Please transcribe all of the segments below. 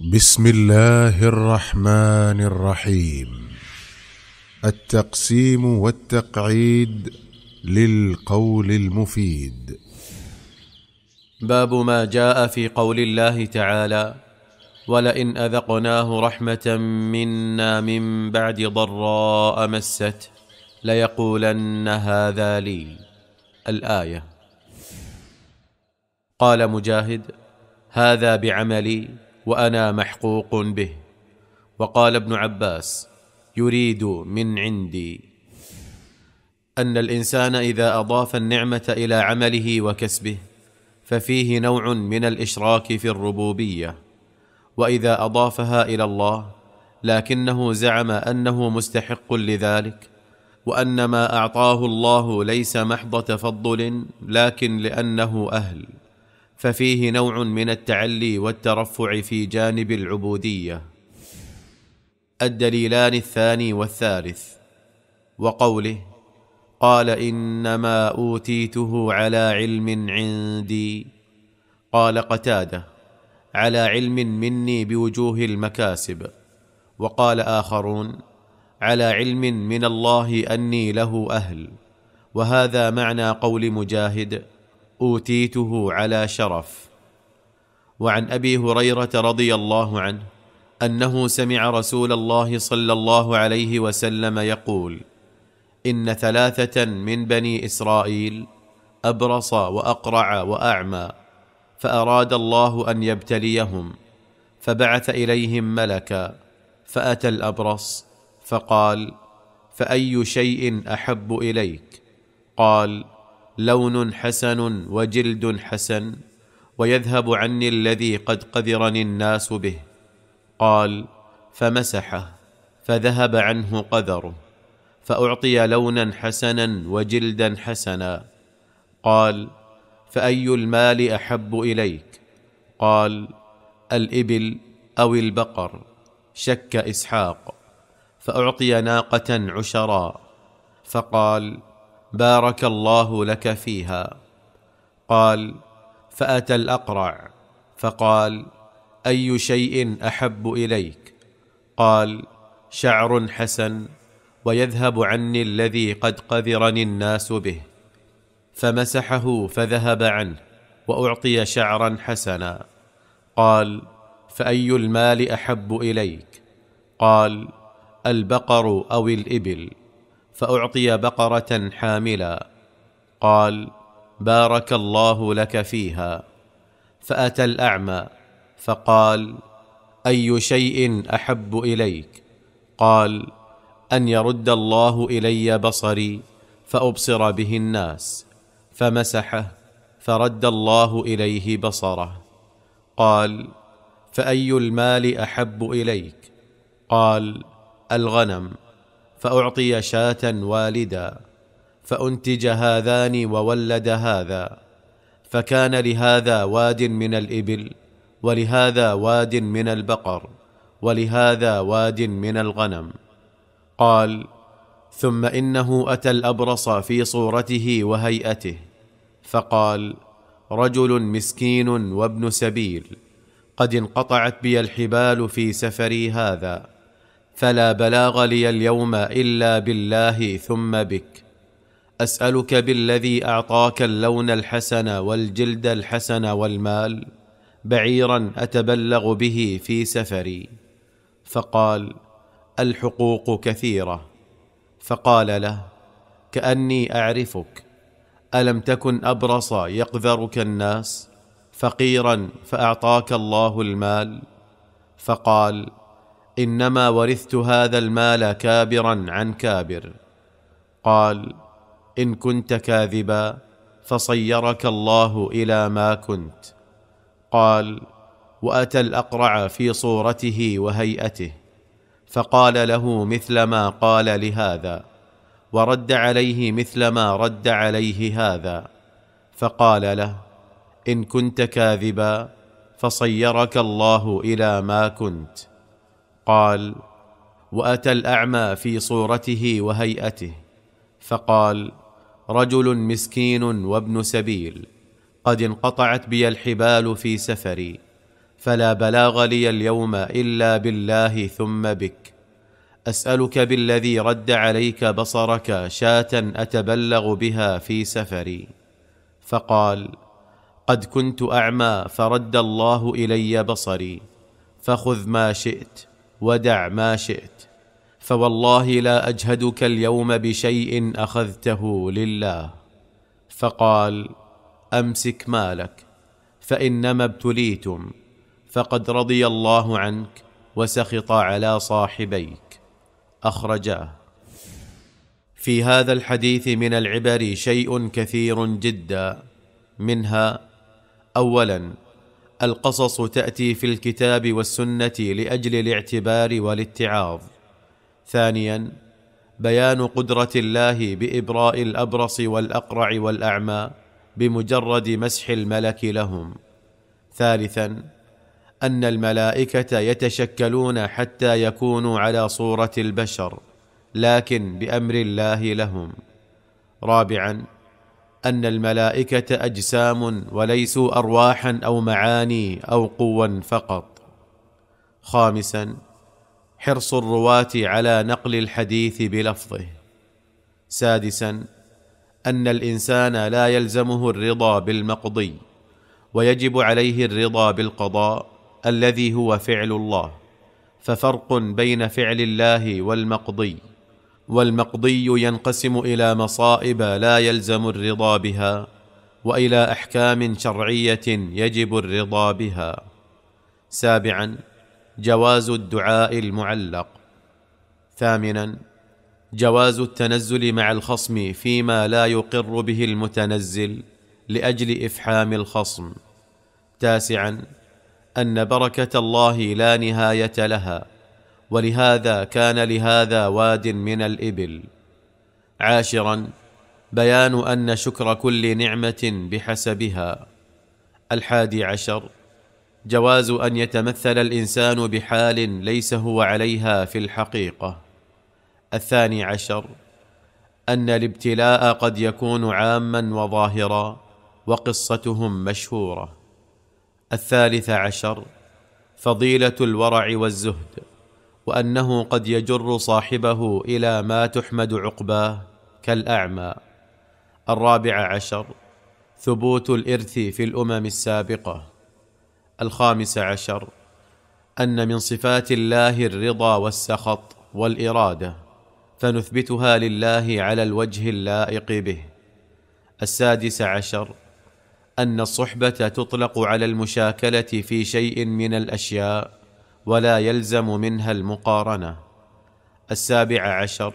بسم الله الرحمن الرحيم التقسيم والتقعيد للقول المفيد باب ما جاء في قول الله تعالى ولئن اذقناه رحمه منا من بعد ضراء مسته ليقولن هذا لي الايه قال مجاهد هذا بعملي وانا محقوق به وقال ابن عباس يريد من عندي ان الانسان اذا اضاف النعمه الى عمله وكسبه ففيه نوع من الاشراك في الربوبيه واذا اضافها الى الله لكنه زعم انه مستحق لذلك وان ما اعطاه الله ليس محض تفضل لكن لانه اهل ففيه نوع من التعلي والترفع في جانب العبوديه الدليلان الثاني والثالث وقوله قال انما اوتيته على علم عندي قال قتاده على علم مني بوجوه المكاسب وقال اخرون على علم من الله اني له اهل وهذا معنى قول مجاهد اوتيته على شرف وعن ابي هريره رضي الله عنه انه سمع رسول الله صلى الله عليه وسلم يقول ان ثلاثه من بني اسرائيل ابرص واقرع واعمى فاراد الله ان يبتليهم فبعث اليهم ملكا فاتى الابرص فقال فاي شيء احب اليك قال لون حسن وجلد حسن ويذهب عني الذي قد قذرني الناس به قال فمسحه فذهب عنه قذره فاعطي لونا حسنا وجلدا حسنا قال فاي المال احب اليك قال الابل او البقر شك اسحاق فاعطي ناقه عشرا فقال بارك الله لك فيها قال فاتى الاقرع فقال اي شيء احب اليك قال شعر حسن ويذهب عني الذي قد قذرني الناس به فمسحه فذهب عنه واعطي شعرا حسنا قال فاي المال احب اليك قال البقر او الابل فاعطي بقره حاملا قال بارك الله لك فيها فاتى الاعمى فقال اي شيء احب اليك قال ان يرد الله الي بصري فابصر به الناس فمسحه فرد الله اليه بصره قال فاي المال احب اليك قال الغنم فاعطي شاه والدا فانتج هذان وولد هذا فكان لهذا واد من الابل ولهذا واد من البقر ولهذا واد من الغنم قال ثم انه اتى الابرص في صورته وهيئته فقال رجل مسكين وابن سبيل قد انقطعت بي الحبال في سفري هذا فلا بلاغ لي اليوم الا بالله ثم بك اسالك بالذي اعطاك اللون الحسن والجلد الحسن والمال بعيرا اتبلغ به في سفري فقال الحقوق كثيره فقال له كاني اعرفك الم تكن ابرص يقذرك الناس فقيرا فاعطاك الله المال فقال انما ورثت هذا المال كابرا عن كابر قال ان كنت كاذبا فصيرك الله الى ما كنت قال واتى الاقرع في صورته وهيئته فقال له مثل ما قال لهذا ورد عليه مثل ما رد عليه هذا فقال له ان كنت كاذبا فصيرك الله الى ما كنت قال واتى الاعمى في صورته وهيئته فقال رجل مسكين وابن سبيل قد انقطعت بي الحبال في سفري فلا بلاغ لي اليوم الا بالله ثم بك اسالك بالذي رد عليك بصرك شاه اتبلغ بها في سفري فقال قد كنت اعمى فرد الله الي بصري فخذ ما شئت ودع ما شئت فوالله لا اجهدك اليوم بشيء اخذته لله فقال امسك مالك فانما ابتليتم فقد رضي الله عنك وسخط على صاحبيك اخرجاه في هذا الحديث من العبر شيء كثير جدا منها اولا القصص تاتي في الكتاب والسنه لاجل الاعتبار والاتعاظ ثانيا بيان قدره الله بابراء الابرص والاقرع والاعمى بمجرد مسح الملك لهم ثالثا ان الملائكه يتشكلون حتى يكونوا على صوره البشر لكن بامر الله لهم رابعا ان الملائكه اجسام وليسوا ارواحا او معاني او قوا فقط خامسا حرص الرواه على نقل الحديث بلفظه سادسا ان الانسان لا يلزمه الرضا بالمقضي ويجب عليه الرضا بالقضاء الذي هو فعل الله ففرق بين فعل الله والمقضي والمقضي ينقسم الى مصائب لا يلزم الرضا بها والى احكام شرعيه يجب الرضا بها سابعا جواز الدعاء المعلق ثامنا جواز التنزل مع الخصم فيما لا يقر به المتنزل لاجل افحام الخصم تاسعا ان بركه الله لا نهايه لها ولهذا كان لهذا واد من الابل عاشرا بيان ان شكر كل نعمه بحسبها الحادي عشر جواز ان يتمثل الانسان بحال ليس هو عليها في الحقيقه الثاني عشر ان الابتلاء قد يكون عاما وظاهرا وقصتهم مشهوره الثالث عشر فضيله الورع والزهد وانه قد يجر صاحبه الى ما تحمد عقباه كالاعمى الرابع عشر ثبوت الارث في الامم السابقه الخامس عشر ان من صفات الله الرضا والسخط والاراده فنثبتها لله على الوجه اللائق به السادس عشر ان الصحبه تطلق على المشاكله في شيء من الاشياء ولا يلزم منها المقارنه السابع عشر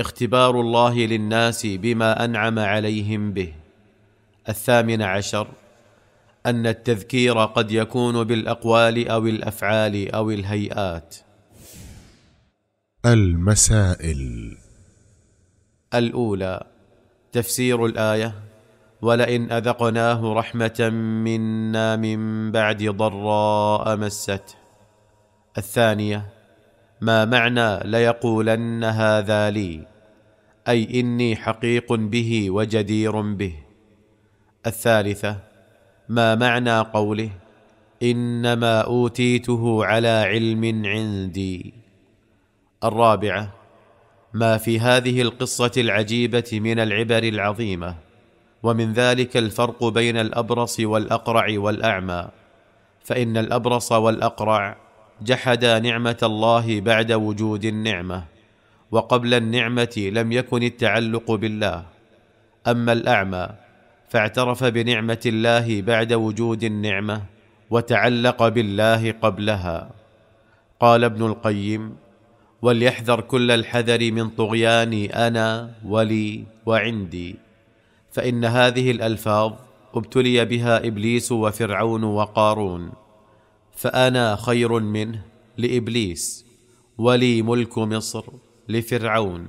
اختبار الله للناس بما انعم عليهم به الثامن عشر ان التذكير قد يكون بالاقوال او الافعال او الهيئات المسائل الاولى تفسير الايه ولئن اذقناه رحمه منا من بعد ضراء مسته الثانيه ما معنى ليقولن هذا لي اي اني حقيق به وجدير به الثالثه ما معنى قوله انما اوتيته على علم عندي الرابعه ما في هذه القصه العجيبه من العبر العظيمه ومن ذلك الفرق بين الابرص والاقرع والاعمى فان الابرص والاقرع جحدا نعمه الله بعد وجود النعمه وقبل النعمه لم يكن التعلق بالله اما الاعمى فاعترف بنعمه الله بعد وجود النعمه وتعلق بالله قبلها قال ابن القيم وليحذر كل الحذر من طغيان انا ولي وعندي فان هذه الالفاظ ابتلي بها ابليس وفرعون وقارون فانا خير منه لابليس ولي ملك مصر لفرعون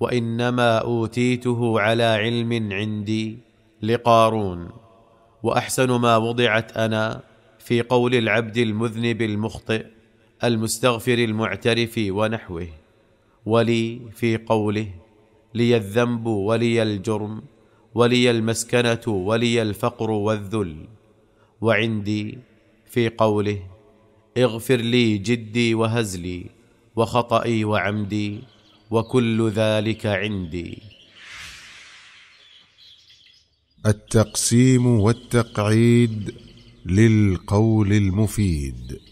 وانما اوتيته على علم عندي لقارون واحسن ما وضعت انا في قول العبد المذنب المخطئ المستغفر المعترف ونحوه ولي في قوله لي الذنب ولي الجرم ولي المسكنه ولي الفقر والذل وعندي في قوله اغفر لي جدي وهزلي وخطئي وعمدي وكل ذلك عندي التقسيم والتقعيد للقول المفيد